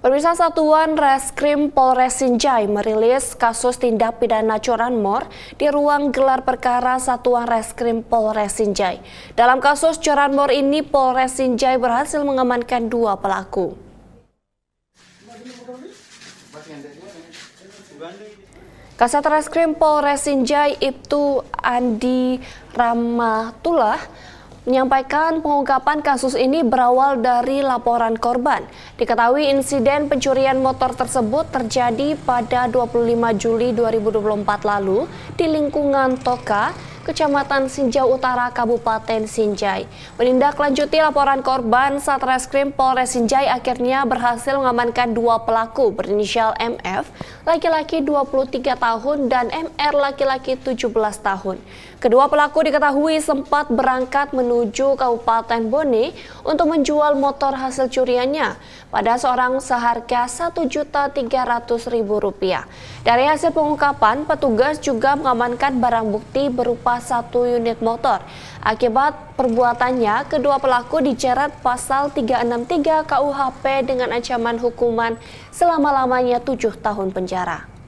Pemirsa Satuan Reskrim Polres Sinjai merilis kasus tindak pidana curanmor di ruang gelar perkara Satuan Reskrim Polres Sinjai. Dalam kasus curanmor ini, Polres Sinjai berhasil mengamankan dua pelaku. Kasat Reskrim Polres Sinjai Ibtu Andi Ramatullah menyampaikan pengungkapan kasus ini berawal dari laporan korban. Diketahui insiden pencurian motor tersebut terjadi pada 25 Juli 2024 lalu di lingkungan Toka, Kecamatan Sinjau Utara, Kabupaten Sinjai. Menindaklanjuti laporan korban, Satreskrim Polres Sinjai akhirnya berhasil mengamankan dua pelaku berinisial MF, laki-laki 23 tahun dan MR laki-laki 17 tahun. Kedua pelaku diketahui sempat berangkat menuju Kabupaten Bone untuk menjual motor hasil curiannya pada seorang seharga Rp1.300.000. Dari hasil pengungkapan, petugas juga mengamankan barang bukti berupa satu unit motor. Akibat perbuatannya, kedua pelaku dijerat pasal 363 KUHP dengan ancaman hukuman selama-lamanya tujuh tahun penjara.